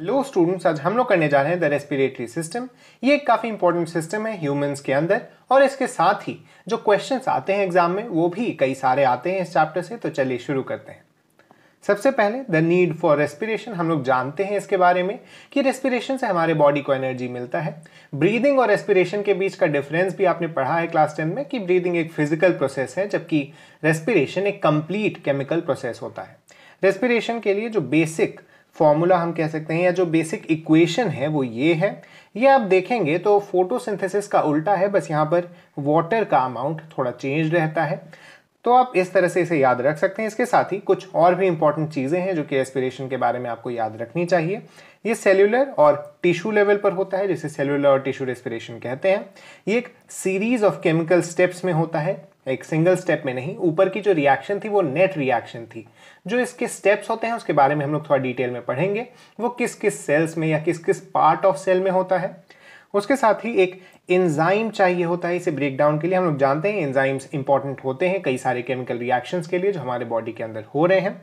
लो students आज हम लोग करने जा रहे हैं द रेस्पिरेटरी सिस्टम ये एक काफ़ी इंपॉर्टेंट सिस्टम है ह्यूमंस के अंदर और इसके साथ ही जो क्वेश्चंस आते हैं एग्जाम में वो भी कई सारे आते हैं इस चैप्टर से तो चलिए शुरू करते हैं सबसे पहले द नीड फॉर रेस्पिरेशन हम लोग जानते हैं इसके बारे में कि रेस्पिरेशन से हमारे बॉडी को एनर्जी मिलता है ब्रीदिंग और रेस्पिरेशन के बीच का डिफरेंस भी आपने पढ़ा है क्लास टेन में कि ब्रीदिंग एक फिजिकल प्रोसेस है जबकि रेस्पिरेशन एक कंप्लीट केमिकल प्रोसेस होता है रेस्पिरेशन के लिए जो बेसिक फॉर्मूला हम कह सकते हैं या जो बेसिक इक्वेशन है वो ये है ये आप देखेंगे तो फोटोसिंथेसिस का उल्टा है बस यहाँ पर वाटर का अमाउंट थोड़ा चेंज रहता है तो आप इस तरह से इसे याद रख सकते हैं इसके साथ ही कुछ और भी इंपॉर्टेंट चीज़ें हैं जो कि एस्पिरेशन के बारे में आपको याद रखनी चाहिए ये सेलुलर और टिश्यू लेवल पर होता है जिसे सेल्यूलर और टिश्यू रेस्पिरेशन कहते हैं ये एक सीरीज ऑफ केमिकल स्टेप्स में होता है एक सिंगल स्टेप में नहीं ऊपर की जो रिएक्शन थी वो नेट रिएक्शन थी जो इसके स्टेप्स होते हैं उसके बारे में हम लोग थोड़ा डिटेल में पढ़ेंगे वो किस किस सेल्स में या किस किस पार्ट ऑफ सेल में होता है उसके साथ ही एक एंजाइम चाहिए होता है इसे ब्रेकडाउन के लिए हम लोग जानते हैं एंजाइम्स इंपॉर्टेंट होते हैं कई सारे केमिकल रिएक्शंस के लिए जो हमारे बॉडी के अंदर हो रहे हैं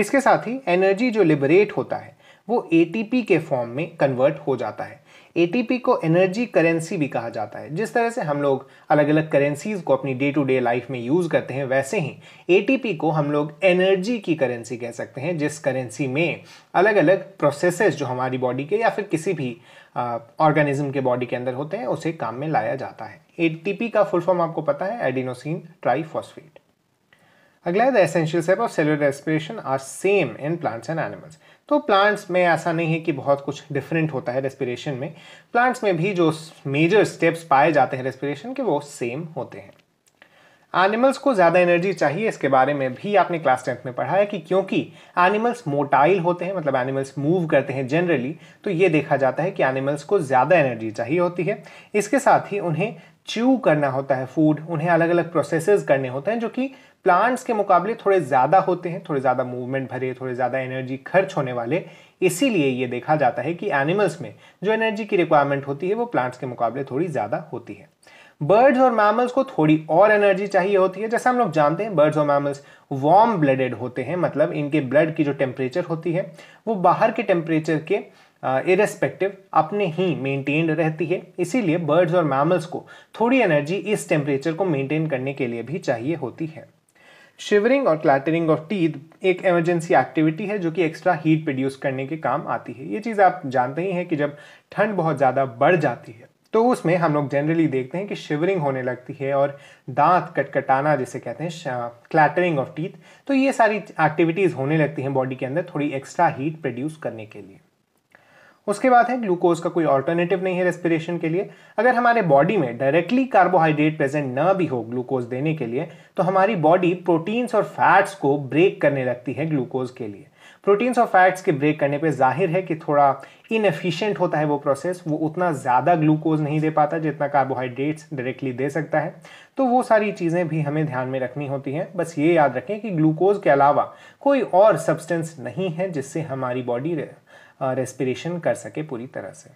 इसके साथ ही एनर्जी जो लिबरेट होता है वो एटीपी के फॉर्म में कन्वर्ट हो जाता है एटीपी को एनर्जी करेंसी भी कहा जाता है जिस तरह से हम लोग अलग अलग करेंसीज को अपनी डे टू डे लाइफ में यूज़ करते हैं वैसे ही एटीपी को हम लोग एनर्जी की करेंसी कह सकते हैं जिस करेंसी में अलग अलग प्रोसेस जो हमारी बॉडी के या फिर किसी भी ऑर्गेनिज्म के बॉडी के अंदर होते हैं उसे काम में लाया जाता है एटीपी का फुल फॉर्म आपको पता है एडिनोसिन ट्राईफॉस्फेट अगला है the essential step of cellular respiration are same in plants and animals तो प्लांट्स में ऐसा नहीं है कि बहुत कुछ डिफरेंट होता है रेस्पिरेशन में प्लांट्स में भी जो मेजर स्टेप्स पाए जाते हैं रेस्पिरेशन के वो सेम होते हैं एनिमल्स को ज़्यादा एनर्जी चाहिए इसके बारे में भी आपने क्लास टेंथ में पढ़ा है कि क्योंकि एनिमल्स मोटाइल होते हैं मतलब एनिमल्स मूव करते हैं जनरली तो ये देखा जाता है कि एनिमल्स को ज़्यादा एनर्जी चाहिए होती है इसके साथ ही उन्हें च्यू करना होता है फूड उन्हें अलग अलग प्रोसेसेस करने होते हैं जो कि प्लांट्स के मुकाबले थोड़े ज़्यादा होते हैं थोड़े ज़्यादा मूवमेंट भरे थोड़े ज़्यादा एनर्जी खर्च होने वाले इसीलिए ये देखा जाता है कि एनिमल्स में जो एनर्जी की रिक्वायरमेंट होती है वो प्लांट्स के मुकाबले थोड़ी ज़्यादा होती है बर्ड्स और मैमल्स को थोड़ी और एनर्जी चाहिए होती है जैसा हम लोग जानते हैं बर्ड्स और मैमल्स वार्म ब्लडेड होते हैं मतलब इनके ब्लड की जो टेम्परेचर होती है वो बाहर के टेम्परेचर के इरेस्पेक्टिव uh, अपने ही मेंटेन्ड रहती है इसीलिए बर्ड्स और मैमल्स को थोड़ी एनर्जी इस टेम्परेचर को मेंटेन करने के लिए भी चाहिए होती है शिवरिंग और क्लैटरिंग ऑफ टीथ एक इमरजेंसी एक्टिविटी है जो कि एक्स्ट्रा हीट प्रोड्यूस करने के काम आती है ये चीज़ आप जानते ही हैं कि जब ठंड बहुत ज़्यादा बढ़ जाती है तो उसमें हम लोग जनरली देखते हैं कि शिवरिंग होने लगती है और दांत कटकटाना जिसे कहते हैं क्लैटरिंग ऑफ टीथ तो ये सारी एक्टिविटीज़ होने लगती हैं बॉडी के अंदर थोड़ी एक्स्ट्रा हीट प्रोड्यूस करने के लिए उसके बाद है ग्लूकोज का कोई ऑल्टरनेटिव नहीं है रेस्पिरेशन के लिए अगर हमारे बॉडी में डायरेक्टली कार्बोहाइड्रेट प्रेजेंट ना भी हो ग्लूकोज देने के लिए तो हमारी बॉडी प्रोटीन्स और फैट्स को ब्रेक करने लगती है ग्लूकोज के लिए प्रोटीन्स और फैट्स के ब्रेक करने पे जाहिर है कि थोड़ा इनफिशियंट होता है वो प्रोसेस वो उतना ज़्यादा ग्लूकोज नहीं दे पाता जितना कार्बोहाइड्रेट्स डायरेक्टली दे सकता है तो वो सारी चीज़ें भी हमें ध्यान में रखनी होती हैं बस ये याद रखें कि ग्लूकोज के अलावा कोई और सब्सटेंस नहीं है जिससे हमारी बॉडी रेस्पिरेशन कर सके पूरी तरह से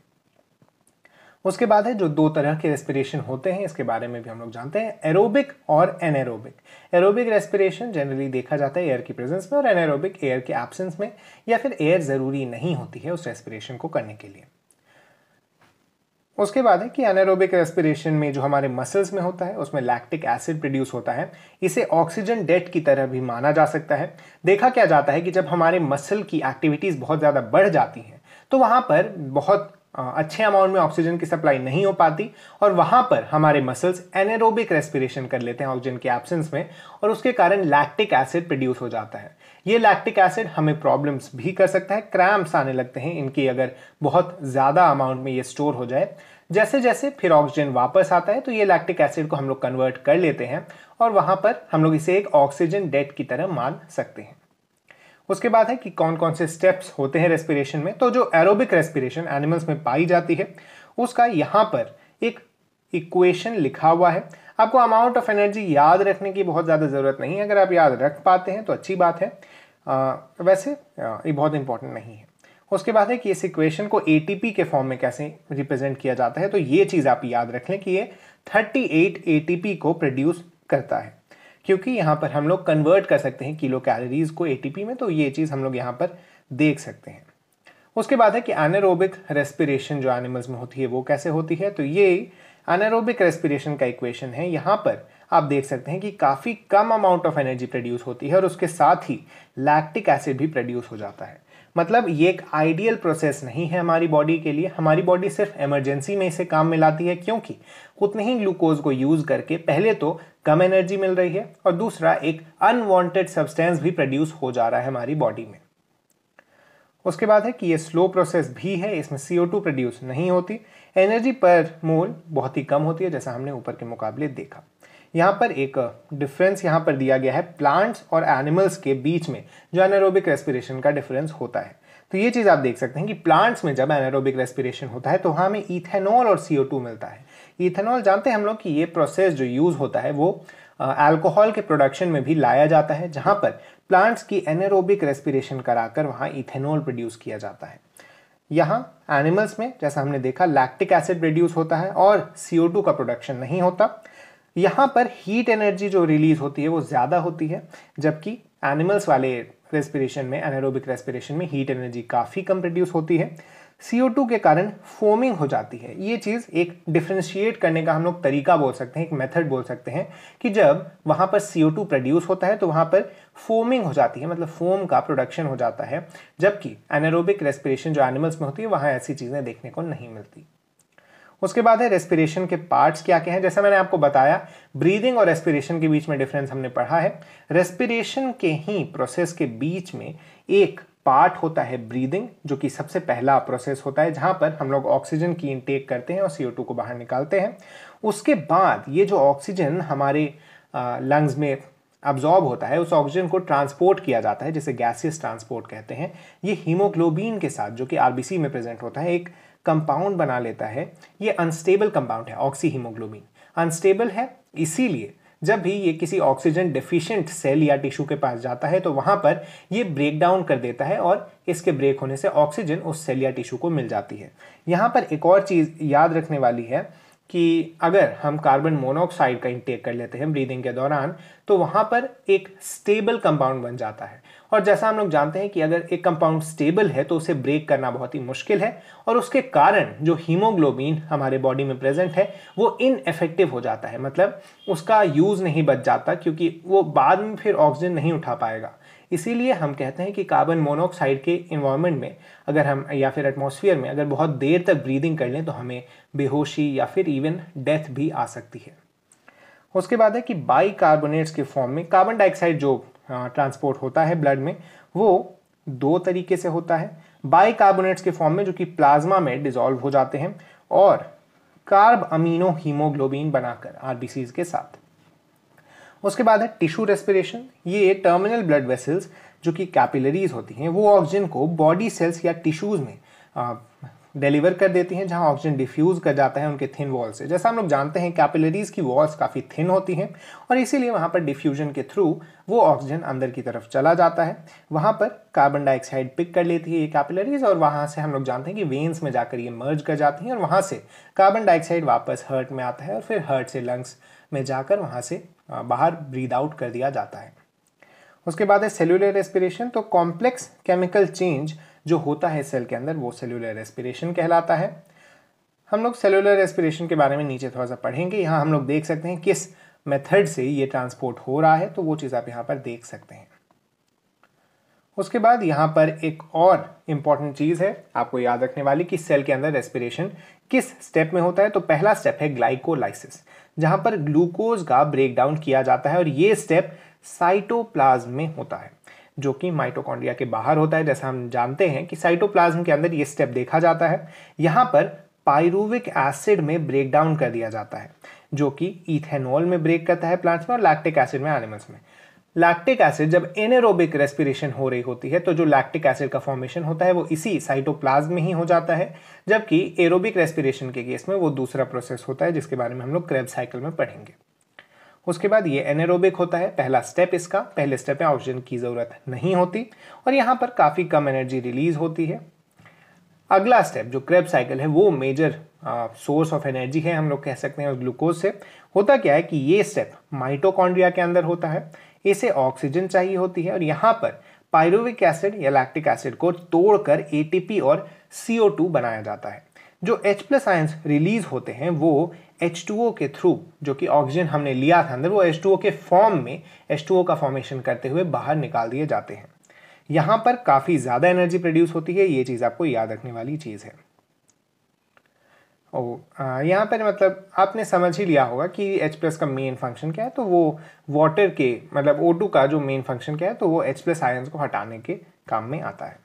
उसके बाद है जो दो तरह के रेस्पिरेशन होते हैं इसके बारे में भी हम लोग जानते हैं एरोबिक और एनएरोबिक एरोबिक रेस्पिरेशन जनरली देखा जाता है एयर की प्रेजेंस में और एनएरोबिक एयर के एब्सेंस में या फिर एयर ज़रूरी नहीं होती है उस रेस्पिरेशन को करने के लिए उसके बाद है कि एनारोबिक रेस्पिरेशन में जो हमारे मसल्स में होता है उसमें लैक्टिक एसिड प्रोड्यूस होता है इसे ऑक्सीजन डेट की तरह भी माना जा सकता है देखा क्या जाता है कि जब हमारे मसल की एक्टिविटीज़ बहुत ज़्यादा बढ़ जाती हैं तो वहाँ पर बहुत अच्छे अमाउंट में ऑक्सीजन की सप्लाई नहीं हो पाती और वहाँ पर हमारे मसल्स एनेरोबिक रेस्पिरेशन कर लेते हैं ऑक्सीजन के एब्सेंस में और उसके कारण लैक्टिक एसिड प्रोड्यूस हो जाता है ये लैक्टिक एसिड हमें प्रॉब्लम्स भी कर सकता है क्रैम्प्स आने लगते हैं इनकी अगर बहुत ज़्यादा अमाउंट में ये स्टोर हो जाए जैसे जैसे फिर ऑक्सीजन वापस आता है तो ये लैक्टिक एसिड को हम लोग कन्वर्ट कर लेते हैं और वहाँ पर हम लोग इसे एक ऑक्सीजन डेट की तरह मान सकते हैं उसके बाद है कि कौन कौन से स्टेप्स होते हैं रेस्पिरेशन में तो जो एरोबिक रेस्पिरेशन एनिमल्स में पाई जाती है उसका यहाँ पर एक इक्वेशन लिखा हुआ है आपको अमाउंट ऑफ एनर्जी याद रखने की बहुत ज़्यादा ज़रूरत नहीं है अगर आप याद रख पाते हैं तो अच्छी बात है आ, वैसे ये बहुत इंपॉर्टेंट नहीं है उसके बाद है कि इस इक्वेशन को ए के फॉर्म में कैसे रिप्रेजेंट किया जाता है तो ये चीज़ आप याद रख लें कि ये 38 एट को प्रोड्यूस करता है क्योंकि यहाँ पर हम लोग कन्वर्ट कर सकते हैं किलो कैलोरीज को ए में तो ये चीज़ हम लोग यहाँ पर देख सकते हैं उसके बाद है कि एनरोबिक रेस्पिरेशन जो एनिमल्स में होती है वो कैसे होती है तो ये अनरोबिक रेस्पिरेशन का इक्वेशन है यहाँ पर आप देख सकते हैं कि काफ़ी कम अमाउंट ऑफ एनर्जी प्रोड्यूस होती है और उसके साथ ही लैक्टिक एसिड भी प्रोड्यूस हो जाता है मतलब ये एक आइडियल प्रोसेस नहीं है हमारी बॉडी के लिए हमारी बॉडी सिर्फ इमरजेंसी में इसे काम मिलाती है क्योंकि उतने ही ग्लूकोज को यूज़ करके पहले तो कम एनर्जी मिल रही है और दूसरा एक अनवांटेड सब्सटेंस भी प्रोड्यूस हो जा रहा है हमारी बॉडी में उसके बाद है कि ये स्लो प्रोसेस भी है इसमें सी प्रोड्यूस नहीं होती एनर्जी पर मोल बहुत ही कम होती है जैसा हमने ऊपर के मुकाबले देखा यहाँ पर एक डिफरेंस यहाँ पर दिया गया है प्लांट्स और एनिमल्स के बीच में जो एनारोबिक रेस्पिरेशन का डिफरेंस होता है तो ये चीज़ आप देख सकते हैं कि प्लांट्स में जब एनारोबिक रेस्पिरेशन होता है तो वहाँ हमें इथेनॉल और सी मिलता है इथेनॉल जानते हैं हम लोग कि ये प्रोसेस जो यूज़ होता है वो अल्कोहल के प्रोडक्शन में भी लाया जाता है जहाँ पर प्लांट्स की एनारोबिक रेस्पिरेशन कराकर वहाँ इथेनॉल प्रोड्यूस किया जाता है यहाँ एनिमल्स में जैसा हमने देखा लैक्टिक एसिड प्रोड्यूस होता है और CO2 का प्रोडक्शन नहीं होता यहाँ पर हीट एनर्जी जो रिलीज होती है वो ज़्यादा होती है जबकि एनिमल्स वाले रेस्पिरेशन में एनारोबिक रेस्पिरेशन में हीट एनर्जी काफ़ी कम प्रोड्यूस होती है CO2 के कारण फोमिंग हो जाती है ये चीज़ एक डिफ्रेंशिएट करने का हम लोग तरीका बोल सकते हैं एक मेथड बोल सकते हैं कि जब वहाँ पर CO2 प्रोड्यूस होता है तो वहाँ पर फोमिंग हो जाती है मतलब फोम का प्रोडक्शन हो जाता है जबकि एनरोबिक रेस्पिरेशन जो एनिमल्स में होती है वहाँ ऐसी चीज़ें देखने को नहीं मिलती उसके बाद है रेस्पिरेशन के पार्ट्स क्या क्या हैं जैसा मैंने आपको बताया ब्रीदिंग और रेस्पिरेशन के बीच में डिफरेंस हमने पढ़ा है रेस्पिरेशन के ही प्रोसेस के बीच में एक पार्ट होता है ब्रीदिंग जो कि सबसे पहला प्रोसेस होता है जहाँ पर हम लोग ऑक्सीजन की इनटेक करते हैं और सी को बाहर निकालते हैं उसके बाद ये जो ऑक्सीजन हमारे लंग्स में अब्जॉर्ब होता है उस ऑक्सीजन को ट्रांसपोर्ट किया जाता है जिसे गैसियस ट्रांसपोर्ट कहते हैं ये हीमोग्लोबिन के साथ जो कि आरबीसी में प्रेजेंट होता है एक कंपाउंड बना लेता है ये अनस्टेबल कंपाउंड है ऑक्सी हीमोग्लोबिन अनस्टेबल है इसीलिए जब भी ये किसी ऑक्सीजन डिफिशियंट सेल या टिश्यू के पास जाता है तो वहाँ पर ये ब्रेक डाउन कर देता है और इसके ब्रेक होने से ऑक्सीजन उस सेल या टिश्यू को मिल जाती है यहाँ पर एक और चीज़ याद रखने वाली है कि अगर हम कार्बन मोनोऑक्साइड का इंटेक कर लेते हैं ब्रीदिंग के दौरान तो वहाँ पर एक स्टेबल कंपाउंड बन जाता है और जैसा हम लोग जानते हैं कि अगर एक कंपाउंड स्टेबल है तो उसे ब्रेक करना बहुत ही मुश्किल है और उसके कारण जो हीमोग्लोबिन हमारे बॉडी में प्रेजेंट है वो इनफेक्टिव हो जाता है मतलब उसका यूज़ नहीं बच जाता क्योंकि वो बाद में फिर ऑक्सीजन नहीं उठा पाएगा इसीलिए हम कहते हैं कि कार्बन मोनोऑक्साइड के इन्वायरमेंट में अगर हम या फिर एटमोसफियर में अगर बहुत देर तक ब्रीदिंग कर लें तो हमें बेहोशी या फिर इवन डेथ भी आ सकती है उसके बाद है कि बाई कार्बोनेट्स के फॉर्म में कार्बन डाइऑक्साइड जो ट्रांसपोर्ट हाँ, होता है ब्लड में वो दो तरीके से होता है बाइकार्बोनेट्स के फॉर्म में जो कि प्लाज्मा में डिजॉल्व हो जाते हैं और कार्ब अमीनो हीमोग्लोबिन बनाकर आरबीसी के साथ उसके बाद है टिश्यू रेस्पिरेशन ये टर्मिनल ब्लड वेसल्स जो कि कैपिलरीज होती हैं वो ऑक्सीजन को बॉडी सेल्स या टिश्यूज में हाँ, डिलीवर कर देती हैं जहां ऑक्सीजन डिफ्यूज कर जाता है उनके थिन वॉल से जैसा हम लोग जानते हैं कैपिलरीज की वॉल्स काफ़ी थिन होती हैं और इसीलिए वहां पर डिफ्यूजन के थ्रू वो ऑक्सीजन अंदर की तरफ चला जाता है वहां पर कार्बन डाइऑक्साइड पिक कर लेती है ये कैपिलरीज और वहां से हम लोग जानते हैं कि वेन्स में जाकर ये मर्ज कर जाती हैं और वहां से कार्बन डाइऑक्साइड वापस हर्ट में आता है और फिर हर्ट से लंग्स में जाकर वहाँ से बाहर ब्रीद आउट कर दिया जाता है उसके बाद है सेलुलर रेस्पिरेशन तो कॉम्प्लेक्स केमिकल चेंज जो होता है सेल के अंदर वो सेलुलर रेस्पिरेशन कहलाता है हम लोग सेलुलर रेस्पिरेशन के बारे में नीचे थोड़ा सा पढ़ेंगे यहाँ हम लोग देख सकते हैं किस मेथड से ये ट्रांसपोर्ट हो रहा है तो वो चीज़ आप यहाँ पर देख सकते हैं उसके बाद यहाँ पर एक और इम्पॉर्टेंट चीज़ है आपको याद रखने वाली कि सेल के अंदर रेस्पिरेशन किस स्टेप में होता है तो पहला स्टेप है ग्लाइकोलाइसिस जहाँ पर ग्लूकोज का ब्रेकडाउन किया जाता है और ये स्टेप साइटोप्लाज्म में होता है जो कि माइटोकॉन्ड्रिया के बाहर होता है जैसा हम जानते हैं कि साइटोप्लाज्म के अंदर ये स्टेप देखा जाता है यहाँ पर पायरूविक एसिड में ब्रेक डाउन कर दिया जाता है जो कि इथेनॉल में ब्रेक करता है प्लांट्स में और लैक्टिक एसिड में एनिमल्स में लैक्टिक एसिड जब एनेरोबिक रेस्पिरेशन हो रही होती है तो जो लैक्टिक एसिड का फॉर्मेशन होता है वो इसी साइटोप्लाज्म में ही हो जाता है जबकि एरोबिक रेस्पिरेशन के केस में वो दूसरा प्रोसेस होता है जिसके बारे में हम लोग क्रेब साइकिल में पढ़ेंगे उसके बाद ये एनेरोबिक होता है पहला स्टेप इसका पहले स्टेप में ऑक्सीजन की ज़रूरत नहीं होती और यहाँ पर काफ़ी कम एनर्जी रिलीज होती है अगला स्टेप जो क्रेब साइकिल है वो मेजर सोर्स ऑफ एनर्जी है हम लोग कह सकते हैं ग्लूकोज से होता क्या है कि ये स्टेप माइटोकॉन्ड्रिया के अंदर होता है इसे ऑक्सीजन चाहिए होती है और यहाँ पर पायरोविक एसिड या लैक्टिक एसिड को तोड़कर एटीपी और सीओ बनाया जाता है जो एच प्लस आयंस रिलीज होते हैं वो H2O के थ्रू जो कि ऑक्सीजन हमने लिया था अंदर वो H2O के फॉर्म में H2O का फॉर्मेशन करते हुए बाहर निकाल दिए जाते हैं यहाँ पर काफ़ी ज़्यादा एनर्जी प्रोड्यूस होती है ये चीज़ आपको याद रखने वाली चीज़ है ओ यहाँ पर मतलब आपने समझ ही लिया होगा कि H का मेन फंक्शन क्या है तो वो वाटर के मतलब O2 का जो मेन फंक्शन क्या है तो वो H प्लस आयन्स को हटाने के काम में आता है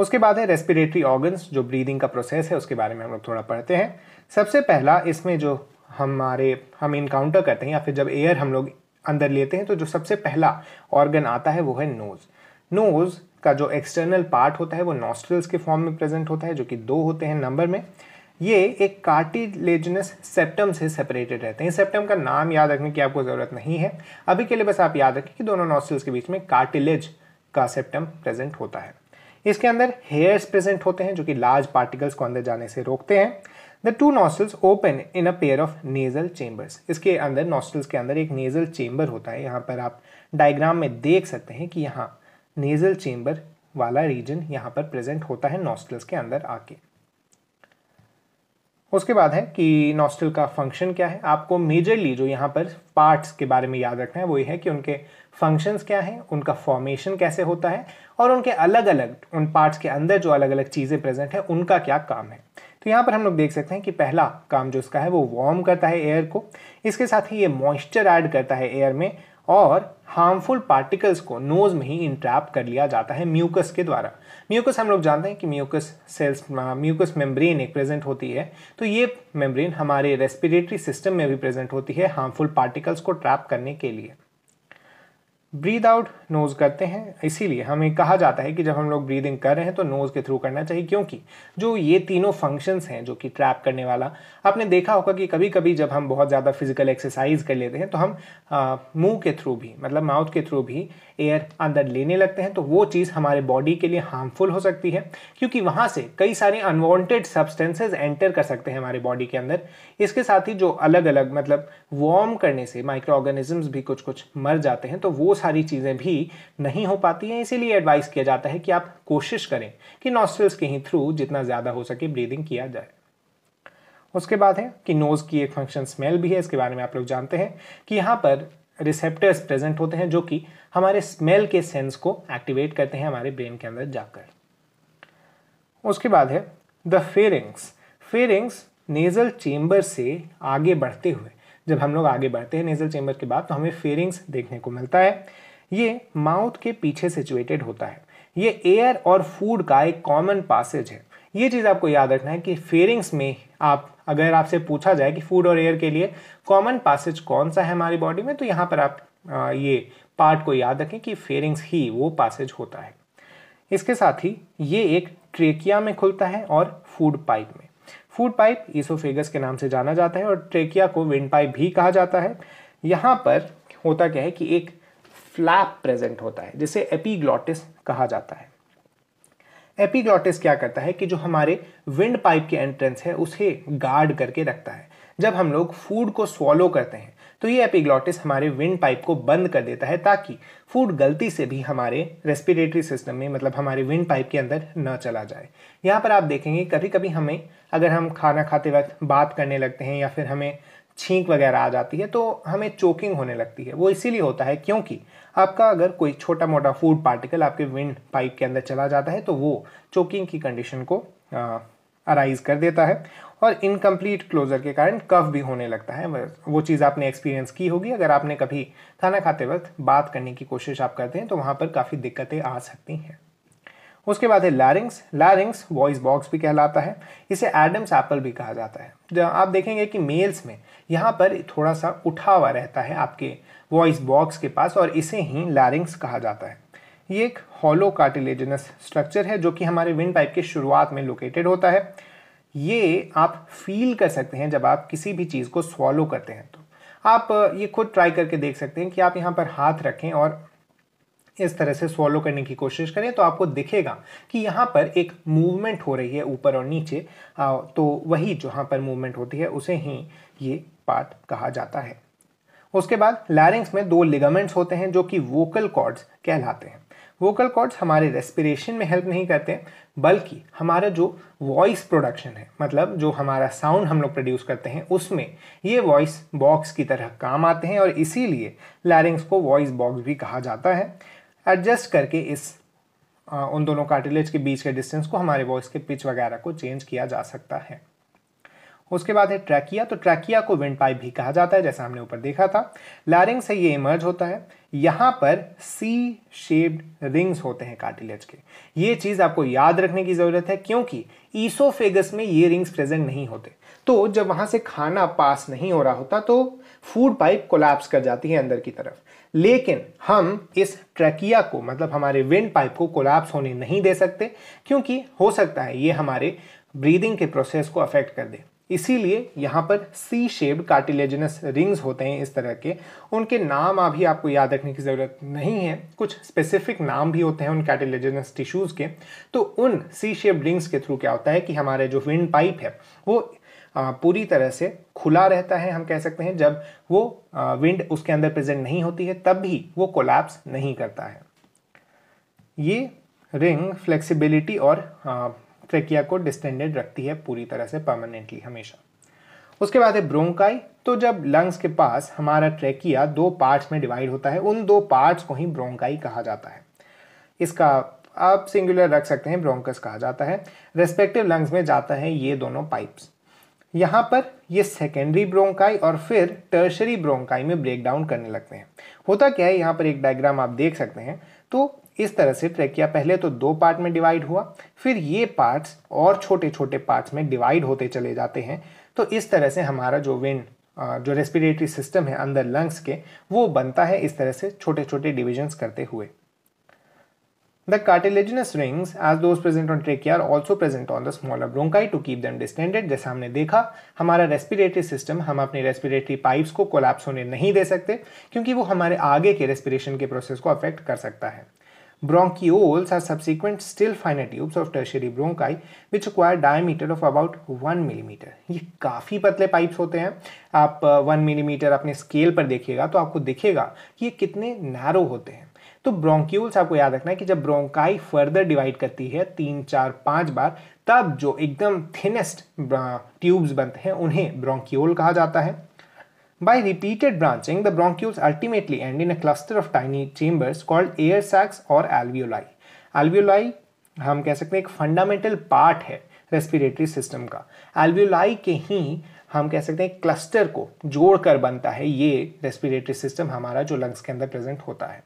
उसके बाद है रेस्पिरेटरी ऑर्गन्स जो ब्रीदिंग का प्रोसेस है उसके बारे में हम लोग थोड़ा पढ़ते हैं सबसे पहला इसमें जो हमारे हम इनकाउंटर करते हैं या फिर जब एयर हम लोग अंदर लेते हैं तो जो सबसे पहला ऑर्गन आता है वो है नोज़ नोज़ का जो एक्सटर्नल पार्ट होता है वो नॉस्ट्रल्स के फॉर्म में प्रेजेंट होता है जो कि दो होते हैं नंबर में ये एक कार्टिलेजनस सेप्टम से सेपरेटेड रहते हैं सेप्टम का नाम याद रखने की आपको ज़रूरत नहीं है अभी के लिए बस आप याद रखें कि दोनों नॉस्ट्रल्स के बीच में कार्टिलेज का सेप्टम प्रेजेंट होता है इसके अंदर हेयर्स प्रेजेंट होते हैं जो कि लार्ज पार्टिकल्स को अंदर जाने से रोकते हैं the two nostrils open in a pair of nasal chambers इसके अंदर नॉस्टल्स के अंदर एक नेजल चेंबर होता है यहाँ पर आप डायग्राम में देख सकते हैं कि यहाँ नेजल चेंबर वाला रीजन यहाँ पर प्रेजेंट होता है नॉस्टल्स के अंदर आके उसके बाद है कि नॉस्टल का फंक्शन क्या है आपको मेजरली जो यहाँ पर पार्ट्स के बारे में याद रखना है वो ये है कि उनके फंक्शंस क्या हैं उनका फॉर्मेशन कैसे होता है और उनके अलग अलग उन पार्ट्स के अंदर जो अलग अलग चीज़ें प्रेजेंट है उनका क्या काम है तो यहाँ पर हम लोग देख सकते हैं कि पहला काम जो इसका है वो वार्म करता है एयर को इसके साथ ही ये मॉइस्चर ऐड करता है एयर में और हार्मफुल पार्टिकल्स को नोज़ में ही इंट्रैप कर लिया जाता है म्यूकस के द्वारा म्यूकस हम लोग जानते हैं कि म्यूकस सेल्स म्यूकस मेम्ब्रेन एक प्रेजेंट होती है तो ये मेम्ब्रेन हमारे रेस्पिरेटरी सिस्टम में भी प्रेजेंट होती है हार्मफुल पार्टिकल्स को ट्रैप करने के लिए ब्रीद आउट नोज़ करते हैं इसीलिए हमें कहा जाता है कि जब हम लोग ब्रीदिंग कर रहे हैं तो नोज़ के थ्रू करना चाहिए क्योंकि जो ये तीनों फंक्शंस हैं जो कि ट्रैप करने वाला आपने देखा होगा कि कभी कभी जब हम बहुत ज़्यादा फिजिकल एक्सरसाइज कर लेते हैं तो हम मुंह के थ्रू भी मतलब माउथ के थ्रू भी एयर अंदर लेने लगते हैं तो वो चीज़ हमारे बॉडी के लिए हार्मफुल हो सकती है क्योंकि वहाँ से कई सारे अनवांटेड सब्सटेंसेस एंटर कर सकते हैं हमारे बॉडी के अंदर इसके साथ ही जो अलग अलग मतलब वार्म करने से माइक्रो ऑर्गेनिजम्स भी कुछ कुछ मर जाते हैं तो वो सारी चीज़ें भी नहीं हो पाती हैं इसीलिए एडवाइस किया जाता है कि आप कोशिश करें कि नॉस्ट्रल्स के ही थ्रू जितना ज़्यादा हो सके ब्रीदिंग किया जाए उसके बाद है कि नोज़ की एक फंक्शन स्मेल भी है इसके बारे में आप लोग जानते हैं कि यहाँ पर रिसेप्टर्स प्रेजेंट होते हैं जो कि हमारे स्मेल के सेंस को एक्टिवेट करते हैं हमारे ब्रेन के अंदर जाकर उसके बाद है the pharynx pharynx nasal chamber से आगे बढ़ते हुए जब हम लोग आगे बढ़ते हैं नेजल चेम्बर के बाद तो हमें फेरिंग्स देखने को मिलता है ये माउथ के पीछे सिचुएटेड होता है ये एयर और फूड का एक कॉमन पासेज है ये चीज़ आपको याद रखना है कि फेरिंग्स में आप अगर आपसे पूछा जाए कि फूड और एयर के लिए कॉमन पासेज कौन सा है हमारी बॉडी में तो यहाँ पर आप ये पार्ट को याद रखें कि फेरिंग्स ही वो पासेज होता है इसके साथ ही ये एक ट्रेकिया में खुलता है और फूड पाइप में फूड पाइप ईसोफेगस के नाम से जाना जाता है और ट्रेकिया को विंड पाइप भी कहा जाता है यहाँ पर होता क्या है कि एक फ्लैप प्रेजेंट होता है जिसे एपीग्लॉटिस कहा जाता है एपिग्लॉटिस क्या करता है कि जो हमारे विंड पाइप के एंट्रेंस है उसे गार्ड करके रखता है जब हम लोग फूड को स्वॉलो करते हैं तो ये एपिग्लॉटिस हमारे विंड पाइप को बंद कर देता है ताकि फूड गलती से भी हमारे रेस्पिरेटरी सिस्टम में मतलब हमारे विंड पाइप के अंदर न चला जाए यहाँ पर आप देखेंगे कभी कभी हमें अगर हम खाना खाते वक्त बात करने लगते हैं या फिर हमें छींक वगैरह आ जाती है तो हमें चोकिंग होने लगती है वो इसीलिए होता है क्योंकि आपका अगर कोई छोटा मोटा फूड पार्टिकल आपके विंड पाइप के अंदर चला जाता है तो वो चोकिंग की कंडीशन को अराइज कर देता है और इनकम्प्लीट क्लोजर के कारण कफ भी होने लगता है वो चीज़ आपने एक्सपीरियंस की होगी अगर आपने कभी खाना खाते वक्त बात करने की कोशिश आप करते हैं तो वहाँ पर काफ़ी दिक्कतें आ सकती हैं उसके बाद है लारिंग्स लारिंग्स वॉइस बॉक्स भी कहलाता है इसे एडम्स एप्पल भी कहा जाता है आप देखेंगे कि मेल्स में यहाँ पर थोड़ा सा उठा हुआ रहता है आपके वॉइस बॉक्स के पास और इसे ही लैरिंग्स कहा जाता है ये एक हॉलो कार्टिलेजनस स्ट्रक्चर है जो कि हमारे विंड पाइप के शुरुआत में लोकेटेड होता है ये आप फील कर सकते हैं जब आप किसी भी चीज़ को स्वॉलो करते हैं तो आप ये खुद ट्राई करके देख सकते हैं कि आप यहाँ पर हाथ रखें और इस तरह से स्वॉलो करने की कोशिश करें तो आपको दिखेगा कि यहाँ पर एक मूवमेंट हो रही है ऊपर और नीचे तो वही जहाँ पर मूवमेंट होती है उसे ही ये पार्ट कहा जाता है उसके बाद लैरिंग्स में दो लिगामेंट्स होते हैं जो कि वोकल कॉर्ड्स कहलाते हैं वोकल कॉर्ड्स हमारे रेस्पिरेशन में हेल्प नहीं करते बल्कि हमारा जो वॉइस प्रोडक्शन है मतलब जो हमारा साउंड हम लोग प्रोड्यूस करते हैं उसमें ये वॉइस बॉक्स की तरह काम आते हैं और इसीलिए लैरिंग्स को वॉइस बॉक्स भी कहा जाता है एडजस्ट करके इस उन दोनों कार्टिलेज के बीच के डिस्टेंस को हमारे वॉइस के पिच वगैरह को चेंज किया जा सकता है उसके बाद है ट्रैकिया तो ट्रैकिया को विंड पाइप भी कहा जाता है जैसा हमने ऊपर देखा था लैरिंग से ये इमर्ज होता है यहाँ पर सी शेप्ड रिंग्स होते हैं कार्टिलेज के ये चीज़ आपको याद रखने की ज़रूरत है क्योंकि ईसोफेगस में ये रिंग्स प्रेजेंट नहीं होते तो जब वहाँ से खाना पास नहीं हो रहा होता तो फूड पाइप कोलैप्स कर जाती है अंदर की तरफ लेकिन हम इस ट्रैकिया को मतलब हमारे विंड पाइप को कोलैप्स होने नहीं दे सकते क्योंकि हो सकता है ये हमारे ब्रीदिंग के प्रोसेस को अफेक्ट कर दे इसीलिए यहाँ पर सी शेप कार्टिलेजिनस रिंग्स होते हैं इस तरह के उनके नाम अभी आपको याद रखने की ज़रूरत नहीं है कुछ स्पेसिफिक नाम भी होते हैं उन कार्टिलेजिनस टिश्यूज़ के तो उन सी शेप रिंग्स के थ्रू क्या होता है कि हमारे जो विंड पाइप है वो पूरी तरह से खुला रहता है हम कह सकते हैं जब वो विंड उसके अंदर प्रेजेंट नहीं होती है तब भी वो कोलैप्स नहीं करता है ये रिंग फ्लेक्सिबिलिटी और ट्रेकिया को डिस्टेंडेड रखती है पूरी तरह से परमानेंटली हमेशा उसके बाद है ब्रोंकाई तो जब लंग्स के पास हमारा ट्रेकिया दो पार्ट्स में डिवाइड होता है उन दो पार्ट्स को ही ब्रोंकाई कहा जाता है इसका आप सिंगुलर रख सकते हैं ब्रोंकस कहा जाता है रेस्पेक्टिव लंग्स में जाता है ये दोनों पाइप्स यहाँ पर ये सेकेंडरी ब्रोंकाई और फिर टर्शरी ब्रोंकाई में ब्रेक डाउन करने लगते हैं होता क्या है यहाँ पर एक डायग्राम आप देख सकते हैं तो इस तरह से ट्रेकिया पहले तो दो पार्ट में डिवाइड हुआ फिर ये पार्ट्स और छोटे छोटे पार्ट्स में डिवाइड होते चले जाते हैं तो इस तरह से हमारा जो विंड जो रेस्पिरेटरी सिस्टम है अंदर लंग्स के वो बनता है इस तरह से छोटे छोटे डिविजन्स करते हुए The cartilaginous rings, as those present on trachea, are also present on the smaller bronchi to keep them distended. जैसा हमने देखा हमारा रेस्पिरेटरी सिस्टम हम अपने रेस्पिरेटरी पाइप्स को कोलैप्स होने नहीं दे सकते क्योंकि वो हमारे आगे के रेस्पिरेशन के प्रोसेस को अफेक्ट कर सकता है Bronchioles are subsequent still finer tubes of tertiary bronchi which require diameter of about 1 mm ye kafi patle pipes hote hain aap 1 mm apne scale par dekhiyega to aapko dikhega ki ye kitne narrow hote hain तो bronchioles आपको याद रखना है कि जब bronchi further divide करती है तीन चार पांच बार तब जो एकदम थिनेस्ट ट्यूब्स बनते हैं उन्हें ब्रोंक्यूल कहा जाता है By repeated branching, the bronchioles ultimately end in a cluster of tiny chambers called air sacs or alveoli. Alveoli हम कह सकते हैं एक फंडामेंटल पार्ट है रेस्पिरेटरी सिस्टम का एल्वियोलाई के ही हम कह सकते हैं क्लस्टर को जोड़कर बनता है ये रेस्पिरेटरी सिस्टम हमारा जो लंग्स के अंदर प्रेजेंट होता है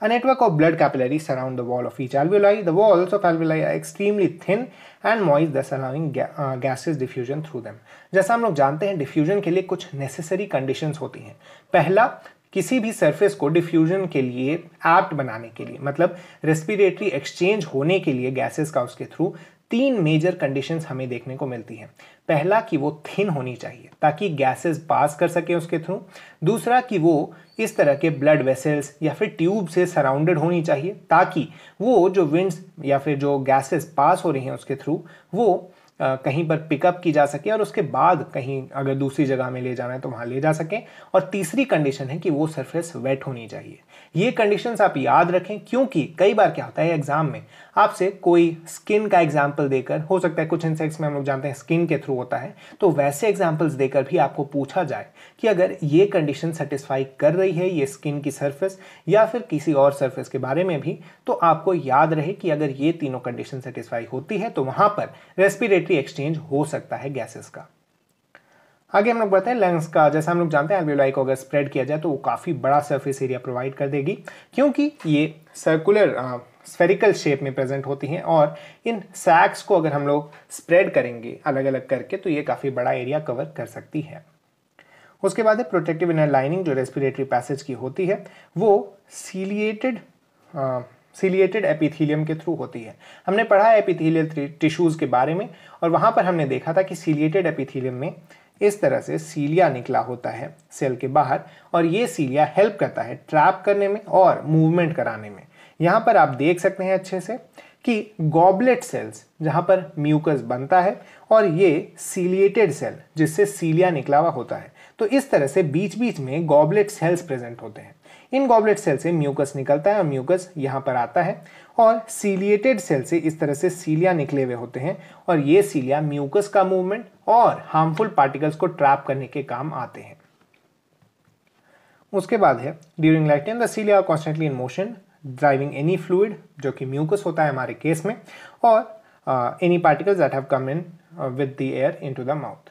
a network of blood capillaries surround the wall of each alveoli. The walls of alveoli are extremely thin and moist, thus allowing ga uh, gaseous diffusion through them. जैसा हम लोग जानते हैं diffusion के लिए कुछ necessary conditions होती हैं पहला किसी भी सरफेस को डिफ्यूजन के लिए एप्ट बनाने के लिए मतलब रेस्पिरेटरी एक्सचेंज होने के लिए गैसेस का उसके थ्रू तीन मेजर कंडीशंस हमें देखने को मिलती हैं पहला कि वो थिन होनी चाहिए ताकि गैसेस पास कर सकें उसके थ्रू दूसरा कि वो इस तरह के ब्लड वेसल्स या फिर ट्यूब से सराउंडेड होनी चाहिए ताकि वो जो विंड्स या फिर जो गैसेस पास हो रही हैं उसके थ्रू वो कहीं पर पिकअप की जा सके और उसके बाद कहीं अगर दूसरी जगह में ले जाना है तो वहाँ ले जा सकें और तीसरी कंडीशन है कि वो सरफेस वेट होनी चाहिए ये कंडीशन आप याद रखें क्योंकि कई बार क्या होता है एग्ज़ाम में आपसे कोई स्किन का एग्जाम्पल देकर हो सकता है कुछ इंसेक्ट्स में हम लोग जानते हैं स्किन के थ्रू होता है तो वैसे एग्जाम्पल्स देकर भी आपको पूछा जाए कि अगर ये कंडीशन सेटिस्फाई कर रही है ये स्किन की सर्फेस या फिर किसी और सर्फेस के बारे में भी तो आपको याद रहे कि अगर ये तीनों कंडीशन सेटिस्फाई होती है तो वहाँ पर रेस्पिरेटरी डायरेक्टली एक्सचेंज हो सकता है गैसेस का आगे हम लोग बताते हैं लंग्स का जैसा हम लोग जानते हैं एल्वियोलाई को अगर स्प्रेड किया जाए तो वो काफ़ी बड़ा सरफेस एरिया प्रोवाइड कर देगी क्योंकि ये सर्कुलर स्फेरिकल शेप में प्रेजेंट होती हैं और इन सैक्स को अगर हम लोग स्प्रेड करेंगे अलग अलग करके तो ये काफ़ी बड़ा एरिया कवर कर सकती है उसके बाद है प्रोटेक्टिव इनर लाइनिंग जो रेस्पिरेटरी पैसेज की होती है वो सीलिएटेड सीलिएटेड एपिथीलियम के थ्रू होती है हमने पढ़ा है एपिथीलियल टिश्यूज़ के बारे में और वहाँ पर हमने देखा था कि सीलिएटेड एपिथीलियम में इस तरह से सीलिया निकला होता है सेल के बाहर और ये सीलिया हेल्प करता है ट्रैप करने में और मूवमेंट कराने में यहाँ पर आप देख सकते हैं अच्छे से कि गॉबलेट सेल्स जहाँ पर म्यूकस बनता है और ये सीलिएटेड सेल जिससे सीलिया निकला हुआ होता है तो इस तरह से बीच बीच में गॉबलेट सेल्स प्रेजेंट होते हैं इन गॉबलेट सेल से म्यूकस निकलता है और म्यूकस यहाँ पर आता है और सीलिएटेड सेल से इस तरह से सीलिया निकले हुए होते हैं और ये सीलिया म्यूकस का मूवमेंट और हार्मफुल पार्टिकल्स को ट्रैप करने के काम आते हैं उसके बाद है during life time the cilia constantly in motion driving any fluid जो कि म्यूकस होता है हमारे केस में और any particles that have come in with the air into the mouth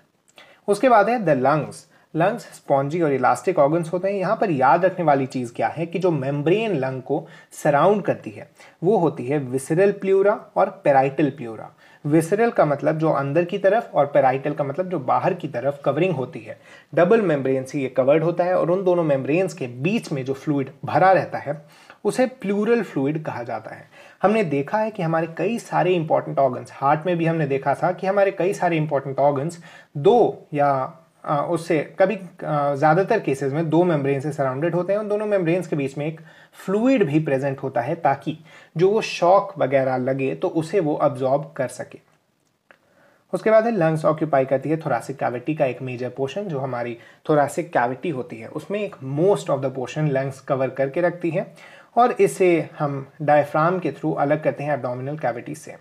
उसके बाद है द लंग्स लंग्स स्पॉन्जी और इलास्टिक ऑर्गन्स होते हैं यहाँ पर याद रखने वाली चीज़ क्या है कि जो मेम्ब्रेन लंग को सराउंड करती है वो होती है विसरल प्लूरा और पेराइटल प्लूरा विसरल का मतलब जो अंदर की तरफ और पेराइटल का मतलब जो बाहर की तरफ कवरिंग होती है डबल मेम्ब्रेन से ये कवर्ड होता है और उन दोनों मेम्ब्रेन्स के बीच में जो फ्लूड भरा रहता है उसे प्लूरल फ्लूड कहा जाता है हमने देखा है कि हमारे कई सारे इंपॉर्टेंट ऑर्गन्स हार्ट में भी हमने देखा था कि हमारे कई सारे इंपॉर्टेंट ऑर्गन्स दो या उससे कभी ज़्यादातर केसेस में दो मेम्ब्रेन से सराउंडेड होते हैं उन दोनों मेम्ब्रेन के बीच में एक फ्लूइड भी प्रेजेंट होता है ताकि जो वो शॉक वगैरह लगे तो उसे वो अब्जॉर्ब कर सके उसके बाद है लंग्स ऑक्यूपाई करती है थोरासिक कैविटी का एक मेजर पोर्शन जो हमारी थोरासिक कैविटी होती है उसमें एक most of the portion lungs cover करके रखती है और इसे हम डायफ्राम के थ्रू अलग करते हैं एबडोमिनल कैविटी से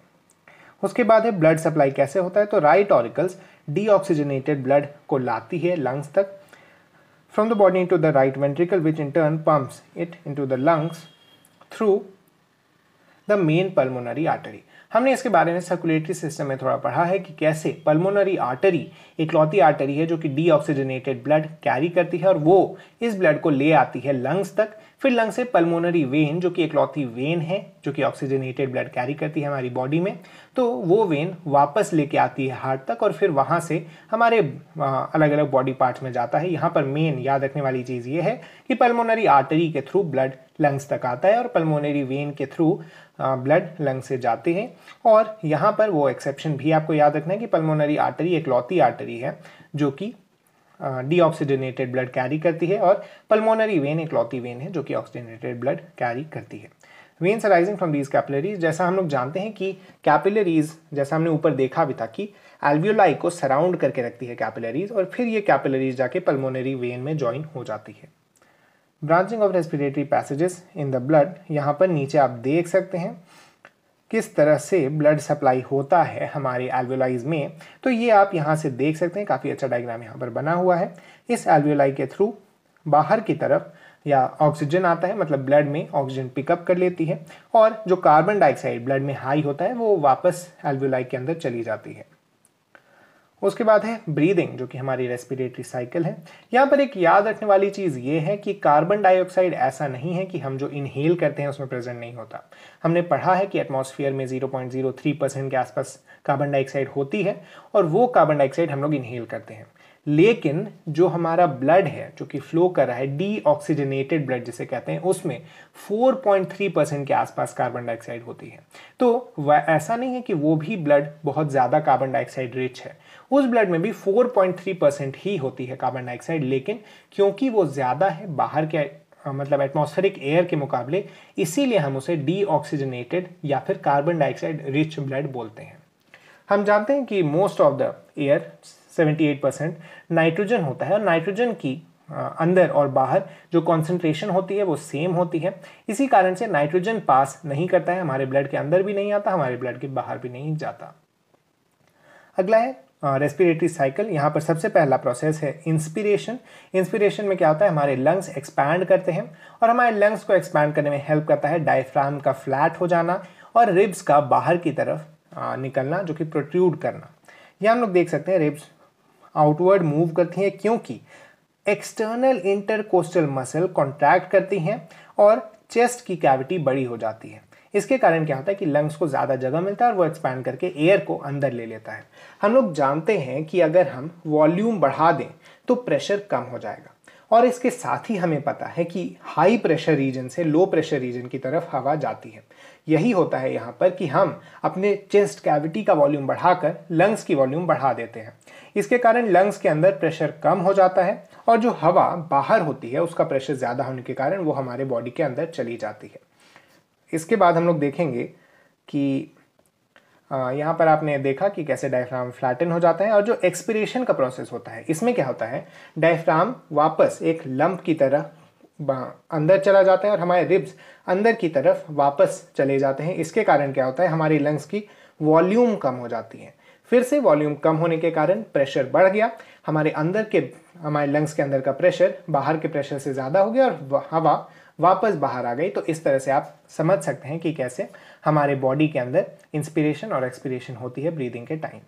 उसके बाद है ब्लड सप्लाई कैसे होता है तो राइट ऑरिकल्स deoxygenated blood को लाती है lungs तक from the body into the right ventricle which in turn pumps it into the lungs through the main pulmonary artery हमने इसके बारे में सर्कुलेटरी सिस्टम में थोड़ा पढ़ा है कि कैसे पल्मोनरी आर्टरी इकलौती आर्टरी है जो कि डीऑक्सीजनेटेड ब्लड कैरी करती है और वो इस ब्लड को ले आती है लंग्स तक फिर लंग से पल्मोनरी वेन जो कि इकलौती वेन है जो कि ऑक्सीजनेटेड ब्लड कैरी करती है हमारी बॉडी में तो वो वेन वापस लेके आती है हार्ट तक और फिर वहाँ से हमारे अलग अलग बॉडी पार्ट्स में जाता है यहाँ पर मेन याद रखने वाली चीज़ ये है कि पल्मोनरी आर्टरी के थ्रू ब्लड लंग्स तक आता है और पल्मोनरी वेन के थ्रू ब्लड लंग से जाते हैं और यहाँ पर वो एक्सेप्शन भी आपको याद रखना है कि पल्मोनरी आर्टरी एक लौती आर्टरी है जो कि डीऑक्सीजनेटेड ब्लड कैरी करती है और पल्मोनरी वेन एक लौती वेन है जो कि ऑक्सीजनेटेड ब्लड कैरी करती है veins arising from these capillaries जैसा हम लोग जानते हैं कि कैपिलरीज जैसा हमने ऊपर देखा भी था कि एल्वियोलाई को सराउंड करके रखती है कैपिलरीज और फिर ये कैपिलरीज जाके पल्मोनरी वेन में ज्वाइन हो जाती है branching of respiratory passages in the blood यहाँ पर नीचे आप देख सकते हैं किस तरह से ब्लड सप्लाई होता है हमारे एल्वियोलाइज में तो ये आप यहाँ से देख सकते हैं काफ़ी अच्छा डायग्राम यहाँ पर बना हुआ है इस एल्वियोलाई के थ्रू बाहर की तरफ या ऑक्सीजन आता है मतलब ब्लड में ऑक्सीजन पिकअप कर लेती है और जो कार्बन डाइऑक्साइड ब्लड में हाई होता है वो वापस एल्वियोलाई के अंदर चली जाती है उसके बाद है ब्रीदिंग जो कि हमारी रेस्पिरेटरी साइकिल है यहाँ पर एक याद रखने वाली चीज़ ये है कि कार्बन डाइऑक्साइड ऐसा नहीं है कि हम जो इनहेल करते हैं उसमें प्रेजेंट नहीं होता हमने पढ़ा है कि एटमॉस्फेयर में 0.03 परसेंट के आसपास कार्बन डाइऑक्साइड होती है और वो कार्बन डाइऑक्साइड हम लोग इनहेल करते हैं लेकिन जो हमारा ब्लड है जो कि फ्लो कर रहा है डीऑक्सीजनेटेड ब्लड जिसे कहते हैं उसमें 4.3 परसेंट के आसपास कार्बन डाइऑक्साइड होती है तो ऐसा नहीं है कि वो भी ब्लड बहुत ज़्यादा कार्बन डाइऑक्साइड रिच है उस ब्लड में भी 4.3 परसेंट ही होती है कार्बन डाइऑक्साइड लेकिन क्योंकि वो ज़्यादा है बाहर के मतलब एटमॉस्फेरिक एयर के मुकाबले इसीलिए हम उसे डीऑक्सीजनेटेड या फिर कार्बन डाइऑक्साइड रिच ब्लड बोलते हैं हम जानते हैं कि most of the air 78 percent nitrogen होता है और नाइट्रोजन की अंदर और बाहर जो कॉन्सेंट्रेशन होती है वो सेम होती है इसी कारण से नाइट्रोजन पास नहीं करता है हमारे ब्लड के अंदर भी नहीं आता हमारे ब्लड के बाहर भी नहीं जाता अगला है रेस्पिरेटरी साइकिल यहाँ पर सबसे पहला प्रोसेस है इंस्पिरेशन इंस्पिरेशन में क्या होता है हमारे लंग्स एक्सपैंड करते हैं और हमारे लंग्स को एक्सपैंड करने में हेल्प करता है डायफ्राम का फ्लैट हो जाना और रिब्स का बाहर की तरफ निकलना जो कि प्रोट्रूड करना ये हम लोग देख सकते हैं रिब्स आउटवर्ड मूव करती हैं क्योंकि एक्सटर्नल इंटरकोस्टल मसल कॉन्ट्रैक्ट करती हैं और चेस्ट की कैविटी बड़ी हो जाती है इसके कारण क्या होता है कि लंग्स को ज़्यादा जगह मिलता है और वो एक्सपैंड करके एयर को अंदर ले लेता है हम लोग जानते हैं कि अगर हम वॉल्यूम बढ़ा दें तो प्रेशर कम हो जाएगा और इसके साथ ही हमें पता है कि हाई प्रेशर रीजन से लो प्रेशर रीजन की तरफ हवा जाती है यही होता है यहाँ पर कि हम अपने चेस्ट कैविटी का वॉल्यूम बढ़ाकर लंग्स की वॉल्यूम बढ़ा देते हैं इसके कारण लंग्स के अंदर प्रेशर कम हो जाता है और जो हवा बाहर होती है उसका प्रेशर ज़्यादा होने के कारण वो हमारे बॉडी के अंदर चली जाती है इसके बाद हम लोग देखेंगे कि यहाँ पर आपने देखा कि कैसे डायफ्राम फ्लैटन हो जाता है और जो एक्सपिरेशन का प्रोसेस होता है इसमें क्या होता है डायफ्राम वापस एक लंप की तरह अंदर चला जाता है और हमारे रिब्स अंदर की तरफ वापस चले जाते हैं इसके कारण क्या होता है हमारी लंग्स की वॉल्यूम कम हो जाती है फिर से वॉल्यूम कम होने के कारण प्रेशर बढ़ गया हमारे अंदर के हमारे लंग्स के अंदर का प्रेशर बाहर के प्रेशर से ज़्यादा हो गया और हवा वापस बाहर आ गई तो इस तरह से आप समझ सकते हैं कि कैसे हमारे बॉडी के अंदर इंस्पिरेशन और एक्सपिरेशन होती है ब्रीदिंग के टाइम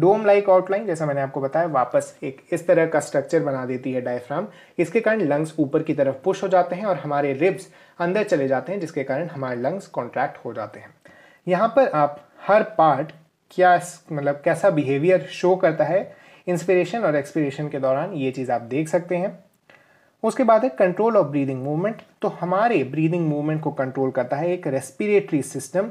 डोम लाइक आउटलाइन जैसा मैंने आपको बताया वापस एक इस तरह का स्ट्रक्चर बना देती है डायफ्राम इसके कारण लंग्स ऊपर की तरफ पुश हो जाते हैं और हमारे रिब्स अंदर चले जाते हैं जिसके कारण हमारे लंग्स कॉन्ट्रैक्ट हो जाते हैं यहाँ पर आप हर पार्ट क्या मतलब कैसा बिहेवियर शो करता है इंस्पिरेशन और एक्सपिरेशन के दौरान ये चीज़ आप देख सकते हैं उसके बाद है कंट्रोल ऑफ ब्रीदिंग मूवमेंट तो हमारे ब्रीदिंग मूवमेंट को कंट्रोल करता है एक रेस्पिरेटरी सिस्टम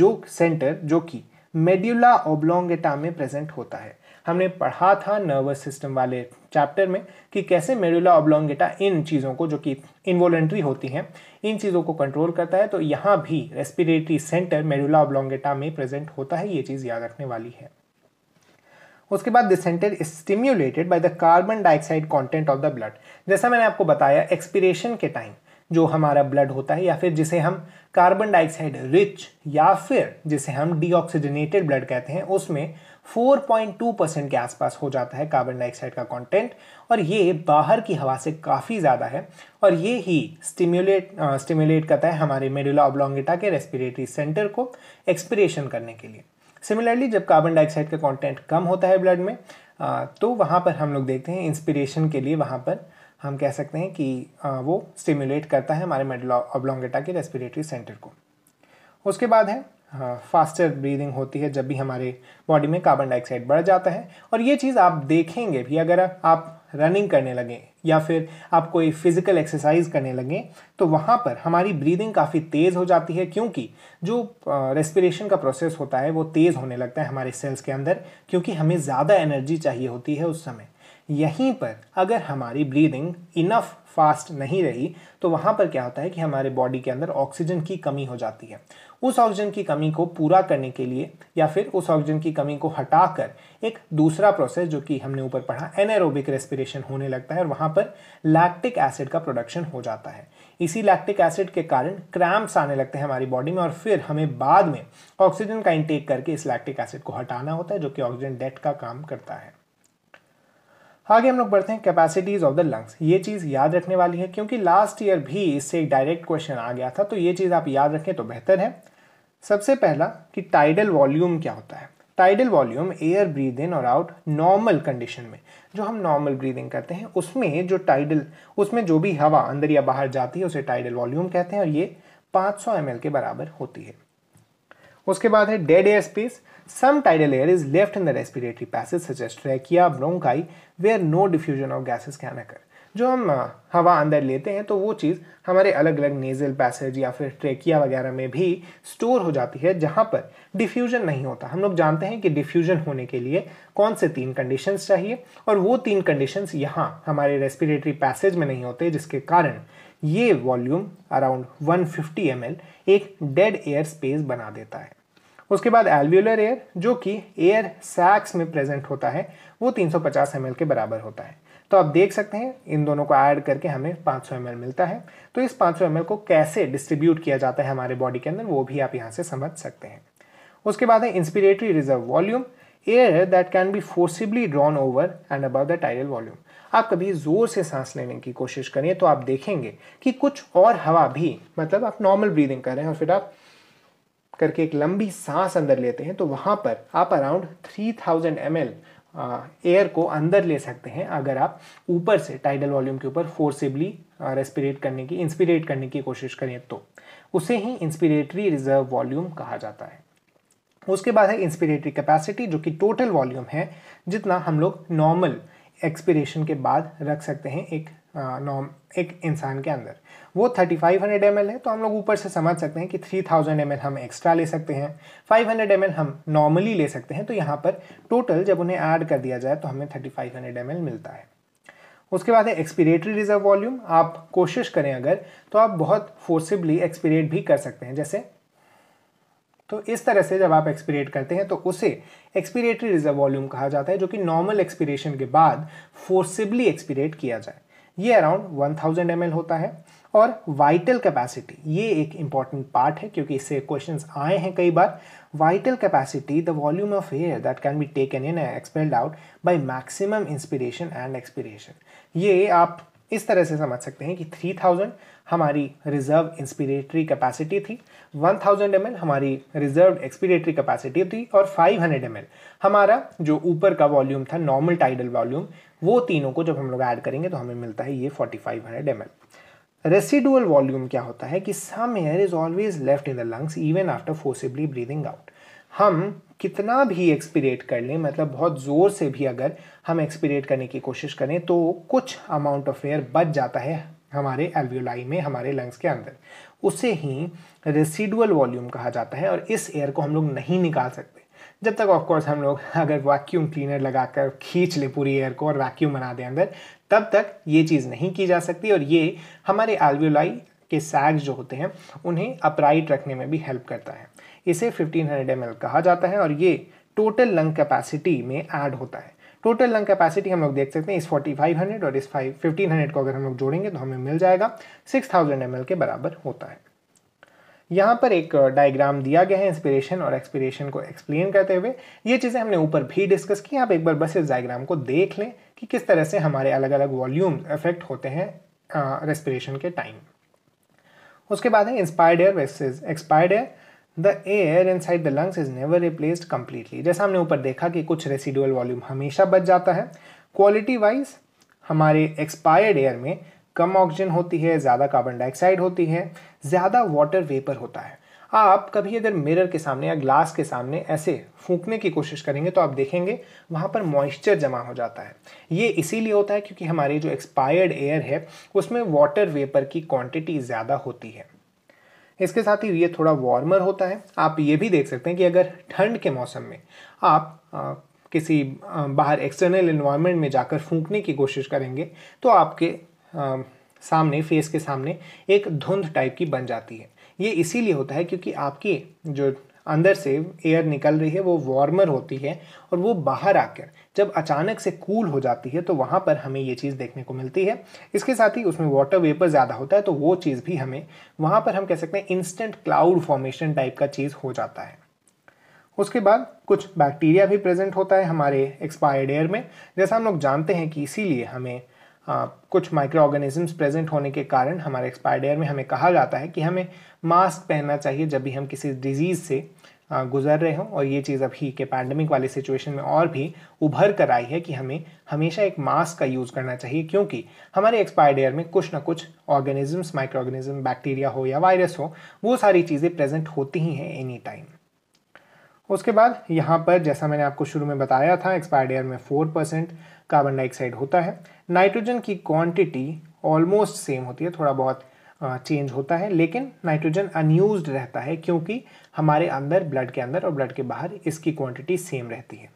जो सेंटर जो कि मेड्यूला ओब्लोंगेटा में प्रेजेंट होता है हमने पढ़ा था नर्वस सिस्टम वाले चैप्टर में कि कैसे मेडुला ओब्लोंगेटा इन चीज़ों को जो कि इन्वोलेंट्री होती हैं इन चीज़ों को कंट्रोल करता है तो यहाँ भी रेस्पिरेटरी सेंटर मेडुला ओब्लोंगेटा में प्रेजेंट होता है ये चीज़ याद रखने वाली है उसके बाद this centre is stimulated by the carbon dioxide content of the blood जैसा मैंने आपको बताया एक्सपिरेशन के टाइम जो हमारा ब्लड होता है या फिर जिसे हम कार्बन डाइऑक्साइड रिच या फिर जिसे हम डीऑक्सीजनेटेड ब्लड कहते हैं उसमें 4.2 परसेंट के आसपास हो जाता है कार्बन डाइऑक्साइड का कंटेंट और ये बाहर की हवा से काफ़ी ज़्यादा है और ये ही स्टिम्युलेट स्टिम्युलेट करता है हमारे मेडुला ओब्लोंगिटा के रेस्पिरेटरी सेंटर को एक्सपिरेशन करने के लिए सिमिलरली जब कार्बन डाइऑक्साइड का कंटेंट कम होता है ब्लड में तो वहाँ पर हम लोग देखते हैं इंस्पिरेशन के लिए वहाँ पर हम कह सकते हैं कि वो स्टिमुलेट करता है हमारे मेडल ऑब्लोंगेटा के रेस्पिरेटरी सेंटर को उसके बाद है फास्टर ब्रीदिंग होती है जब भी हमारे बॉडी में कार्बन डाइऑक्साइड बढ़ जाता है और ये चीज़ आप देखेंगे भी अगर आप रनिंग करने लगें या फिर आप कोई फिज़िकल एक्सरसाइज करने लगें तो वहाँ पर हमारी ब्रीदिंग काफ़ी तेज़ हो जाती है क्योंकि जो रेस्पिरेशन का प्रोसेस होता है वो तेज़ होने लगता है हमारे सेल्स के अंदर क्योंकि हमें ज़्यादा एनर्जी चाहिए होती है उस समय यहीं पर अगर हमारी ब्रीदिंग इनफ फास्ट नहीं रही तो वहाँ पर क्या होता है कि हमारे बॉडी के अंदर ऑक्सीजन की कमी हो जाती है उस ऑक्सीजन की कमी को पूरा करने के लिए या फिर उस ऑक्सीजन की कमी को हटाकर एक दूसरा प्रोसेस जो कि हमने ऊपर पढ़ा एनएरोबिक रेस्पिरेशन होने लगता है और वहाँ पर लैक्टिक एसिड का प्रोडक्शन हो जाता है इसी लैक्टिक एसिड के कारण क्रैम्प्स आने लगते हैं हमारी बॉडी में और फिर हमें बाद में ऑक्सीजन का इंटेक करके इस लैक्टिक एसिड को हटाना होता है जो कि ऑक्सीजन डेट का काम करता है आगे हम लोग बढ़ते हैं कैपेसिटीज़ ऑफ द लंग्स ये चीज़ याद रखने वाली है क्योंकि लास्ट ईयर भी इससे एक डायरेक्ट क्वेश्चन आ गया था तो ये चीज़ आप याद रखें तो बेहतर है सबसे पहला कि टाइडल वॉल्यूम क्या होता है tidal volume air breathe in और आउट नॉर्मल कंडीशन में जो हम नॉर्मल ब्रीदिंग करते हैं उसमें जो टाइडल उसमें जो भी हवा अंदर या बाहर जाती है उसे टाइडल वॉल्यूम कहते हैं और ये 500 ml के बराबर होती है उसके बाद है dead air space some tidal air is left in the respiratory passage such as bronchi where no diffusion of gases can occur जो हम हवा अंदर लेते हैं तो वो चीज़ हमारे अलग अलग नेजल पैसेज या फिर ट्रेकिया वगैरह में भी स्टोर हो जाती है जहाँ पर डिफ्यूजन नहीं होता हम लोग जानते हैं कि डिफ्यूजन होने के लिए कौन से तीन कंडीशंस चाहिए और वो तीन कंडीशंस यहाँ हमारे रेस्पिरेटरी पैसेज में नहीं होते जिसके कारण ये वॉल्यूम अराउंड 150 एम एक डेड एयर स्पेस बना देता है उसके बाद एल्व्यूलर एयर जो कि एयर सैक्स में प्रेजेंट होता है वो 350 एम के बराबर होता है तो आप देख सकते हैं इन दोनों को ऐड करके हमें 500 सौ मिलता है तो इस 500 सौ को कैसे डिस्ट्रीब्यूट किया जाता है हमारे बॉडी के अंदर वो भी आप यहाँ से समझ सकते हैं उसके बाद है inspiratory reserve volume air that can be forcibly drawn over and above the tidal volume आप कभी ज़ोर से सांस लेने की कोशिश करें तो आप देखेंगे कि कुछ और हवा भी मतलब आप नॉर्मल ब्रीदिंग कर रहे हैं और फिर आप करके एक लंबी सांस अंदर लेते हैं तो वहाँ पर आप around three thousand M L air को अंदर ले सकते हैं अगर आप ऊपर से टाइडल वॉल्यूम के ऊपर फोर्सिबली रेस्पिरेट करने की इंस्पिरेट करने की कोशिश करें तो उसे ही इंस्पिरेटरी रिजर्व वॉल्यूम कहा जाता है उसके बाद है इंस्पिरेटरी कैपेसिटी जो कि टोटल वॉल्यूम है जितना हम लोग नॉर्मल एक्सपिरेशन के बाद रख सकते हैं एक नॉम एक इंसान के अंदर वो 3500 फाइव है तो हम लोग ऊपर से समझ सकते हैं कि 3000 थाउजेंड हम एक्स्ट्रा ले सकते हैं 500 हंड्रेड हम नॉर्मली ले सकते हैं तो यहाँ पर टोटल जब उन्हें ऐड कर दिया जाए तो हमें 3500 फाइव मिलता है उसके बाद है एक्सपिरेटरी रिजर्व वॉल्यूम आप कोशिश करें अगर तो आप बहुत फोर्सिबली एक्सपिरेट भी कर सकते हैं जैसे तो इस तरह से जब आप एक्सपीरेट करते हैं तो उसे एक्सपीरेटरी रिजर्व वॉल्यूम कहा जाता है जो कि नॉर्मल एक्सपीरेशन के बाद फोर्सिबली एक्सपीरेट किया जाए ये अराउंड 1000 थाउजेंड होता है और वाइटल कैपेसिटी ये एक इंपॉर्टेंट पार्ट है क्योंकि इससे क्वेश्चन आए हैं कई बार vital capacity the volume of air that can be taken in expelled out by maximum inspiration and expiration ये आप इस तरह से समझ सकते हैं कि 3000 हमारी रिजर्व इंस्पिरेटरी कैपेसिटी थी 1000 थाउजेंड हमारी रिजर्व एक्सपिरेटरी कैपेसिटी थी और 500 हंड्रेड हमारा जो ऊपर का वॉल्यूम था नॉर्मल टाइडल वॉल्यूम वो तीनों को जब हम लोग ऐड करेंगे तो हमें मिलता है ये 4500 फाइव रेसिडुअल वॉल्यूम क्या होता है कि some air is always left in the lungs even after forcibly breathing out हम कितना भी एक्सपीरेट कर लें मतलब बहुत ज़ोर से भी अगर हम एक्सपीरेट करने की कोशिश करें तो कुछ अमाउंट ऑफ एयर बच जाता है हमारे एल्वियोलाई में हमारे लंग्स के अंदर उसे ही रेसिडुअल वॉल्यूम कहा जाता है और इस एयर को हम लोग नहीं निकाल सकते जब तक ऑफकोर्स हम लोग अगर वैक्यूम क्लीनर लगाकर खींच ले पूरी एयर को और वैक्यूम बना दें अंदर तब तक ये चीज़ नहीं की जा सकती और ये हमारे एल्वियोलाई के सैग जो होते हैं उन्हें अपराइट रखने में भी हेल्प करता है इसे 1500 हंड्रेड कहा जाता है और ये टोटल लंग कैपेसिटी में ऐड होता है टोटल लंग कैपेसिटी हम लोग देख सकते हैं इस 4500 और इस 1500 को अगर हम लोग जोड़ेंगे तो हमें मिल जाएगा 6000 थाउजेंड के बराबर होता है यहाँ पर एक डायग्राम uh, दिया गया है इंस्पिरेशन और एक्सपिरेशन को एक्सप्लेन करते हुए ये चीज़ें हमने ऊपर भी डिस्कस की आप एक बार बस इस डायग्राम को देख लें कि किस तरह से हमारे अलग अलग वॉल्यूम इफेक्ट होते हैं रेस्पिरेशन uh, के टाइम उसके बाद है inspired air versus expired air the air inside the lungs is never replaced completely जैसा हमने ऊपर देखा कि कुछ रेसिडुअल वॉल्यूम हमेशा बच जाता है क्वालिटी वाइज हमारे एक्सपायर्ड एयर में कम ऑक्सीजन होती है ज़्यादा कार्बन डाइऑक्साइड होती है ज़्यादा वाटर वेपर होता है आप कभी अगर मिरर के सामने या ग्लास के सामने ऐसे फूंकने की कोशिश करेंगे तो आप देखेंगे वहाँ पर मॉइस्चर जमा हो जाता है ये इसीलिए होता है क्योंकि हमारी जो एक्सपायर्ड एयर है उसमें वाटर वेपर की क्वांटिटी ज़्यादा होती है इसके साथ ही ये थोड़ा वार्मर होता है आप ये भी देख सकते हैं कि अगर ठंड के मौसम में आप आ, किसी बाहर एक्सटर्नल इन्वायरमेंट में जाकर फूंकने की कोशिश करेंगे तो आपके आ, सामने फेस के सामने एक धुंध टाइप की बन जाती है ये इसीलिए होता है क्योंकि आपकी जो अंदर से एयर निकल रही है वो वार्मर होती है और वो बाहर आकर जब अचानक से कूल हो जाती है तो वहाँ पर हमें ये चीज़ देखने को मिलती है इसके साथ ही उसमें वाटर वेपर ज़्यादा होता है तो वो चीज़ भी हमें वहाँ पर हम कह सकते हैं इंस्टेंट क्लाउड फॉर्मेशन टाइप का चीज़ हो जाता है उसके बाद कुछ बैक्टीरिया भी प्रेजेंट होता है हमारे एक्सपायर्ड एयर में जैसा हम लोग जानते हैं कि इसीलिए हमें आ, कुछ माइक्रो ऑर्गेनिजम्स प्रेजेंट होने के कारण हमारे एक्सपायर्ड एयर में हमें कहा जाता है कि हमें मास्क पहनना चाहिए जब भी हम किसी डिजीज़ से गुजर रहे हों और ये चीज़ अभी के पैंडमिक वाले सिचुएशन में और भी उभर कर आई है कि हमें हमेशा एक मास्क का यूज़ करना चाहिए क्योंकि हमारे एक्सपायर्ड एयर में कुछ ना कुछ ऑर्गेनिजम्स माइक्रो ऑर्गेनिज्म बैक्टीरिया हो या वायरस हो वो सारी चीज़ें प्रेजेंट होती ही हैं एनी टाइम उसके बाद यहाँ पर जैसा मैंने आपको शुरू में बताया था एक्सपायर्ड एयर में फोर परसेंट कार्बन डाइऑक्साइड होता है नाइट्रोजन की क्वांटिटी ऑलमोस्ट सेम होती है थोड़ा बहुत चेंज होता है लेकिन नाइट्रोजन अनयूज रहता है क्योंकि हमारे अंदर ब्लड के अंदर और ब्लड के बाहर इसकी क्वांटिटी सेम रहती है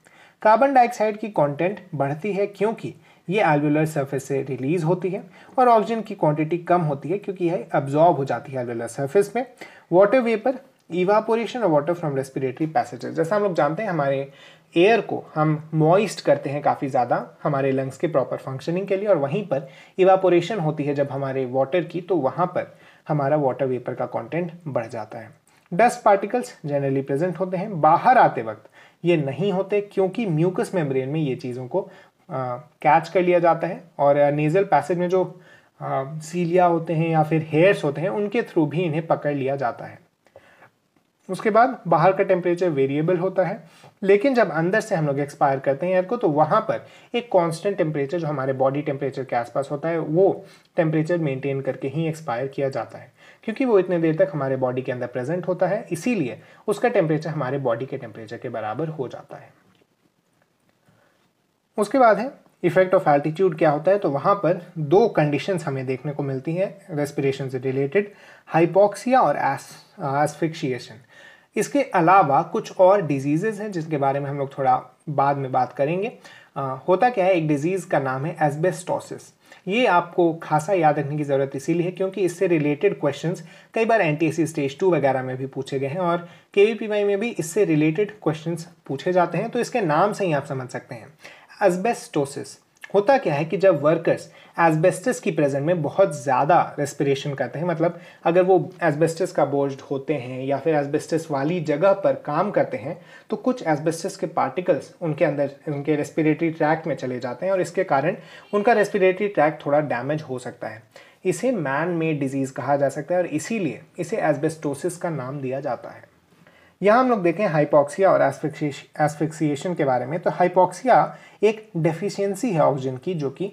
कार्बन डाइऑक्साइड की कंटेंट बढ़ती है क्योंकि ये एल्वुलर सरफेस से रिलीज होती है और ऑक्सीजन की क्वांटिटी कम होती है क्योंकि यह अब्जॉर्ब हो जाती है एल्वुलर सर्फेस में वाटर वेपर इवापोरेशन और वाटर फ्रॉम रेस्पिरेटरी पैसेजेस जैसा हम लोग जानते हैं हमारे एयर को हम मॉइस्ट करते हैं काफ़ी ज़्यादा हमारे लंग्स के प्रॉपर फंक्शनिंग के लिए और वहीं पर इवापोरेशन होती है जब हमारे वाटर की तो वहाँ पर हमारा वाटर वेपर का कंटेंट बढ़ जाता है डस्ट पार्टिकल्स जनरली प्रेजेंट होते हैं बाहर आते वक्त ये नहीं होते क्योंकि म्यूकस मेम्ब्रेन में ये चीज़ों को कैच कर लिया जाता है और नेजल पैसेज में जो सीलिया होते हैं या फिर हेयर्स होते हैं उनके थ्रू भी इन्हें पकड़ लिया जाता है उसके बाद बाहर का टेम्परेचर वेरिएबल होता है लेकिन जब अंदर से हम लोग एक्सपायर करते हैं एयर को तो वहाँ पर एक कांस्टेंट टेम्परेचर जो हमारे बॉडी टेम्परेचर के आसपास होता है वो टेम्परेचर मेंटेन करके ही एक्सपायर किया जाता है क्योंकि वो इतने देर तक हमारे बॉडी के अंदर प्रेजेंट होता है इसीलिए उसका टेम्परेचर हमारे बॉडी के टेम्परेचर के बराबर हो जाता है उसके बाद है इफेक्ट ऑफ एल्टीट्यूड क्या होता है तो वहां पर दो कंडीशंस हमें देखने को मिलती हैं रेस्पिरेशन से रिलेटेड हाइपोक्सिया और एस एस्फिक्शिएशन इसके अलावा कुछ और डिजीजेज हैं जिनके बारे में हम लोग थोड़ा बाद में बात करेंगे आ, होता क्या है एक डिजीज़ का नाम है एसबेस्टोसिस ये आपको खासा याद रखने की ज़रूरत इसीलिए है क्योंकि इससे रिलेटेड क्वेश्चन कई बार एन टी स्टेज टू वगैरह में भी पूछे गए हैं और के में भी इससे रिलेटेड क्वेश्चन पूछे जाते हैं तो इसके नाम से ही आप समझ सकते हैं एजबेस्टोसिस होता क्या है कि जब वर्कर्स एस्बेस्टस की प्रेजेंट में बहुत ज़्यादा रेस्पिरेशन करते हैं मतलब अगर वो एस्बेस्टस का बोझ होते हैं या फिर एस्बेस्टस वाली जगह पर काम करते हैं तो कुछ एस्बेस्टस के पार्टिकल्स उनके अंदर उनके रेस्पिरेटरी ट्रैक में चले जाते हैं और इसके कारण उनका रेस्पिरेटरी ट्रैक थोड़ा डैमेज हो सकता है इसे मैन मेड डिजीज़ कहा जा सकता है और इसीलिए इसे एस्बेस्टोसिस का नाम दिया जाता है यहाँ हम लोग देखें हाइपॉक्सिया और एस्फिक्सिएशन के बारे में तो हाइपॉक्सिया एक डेफिशिएंसी है ऑक्सीजन की जो कि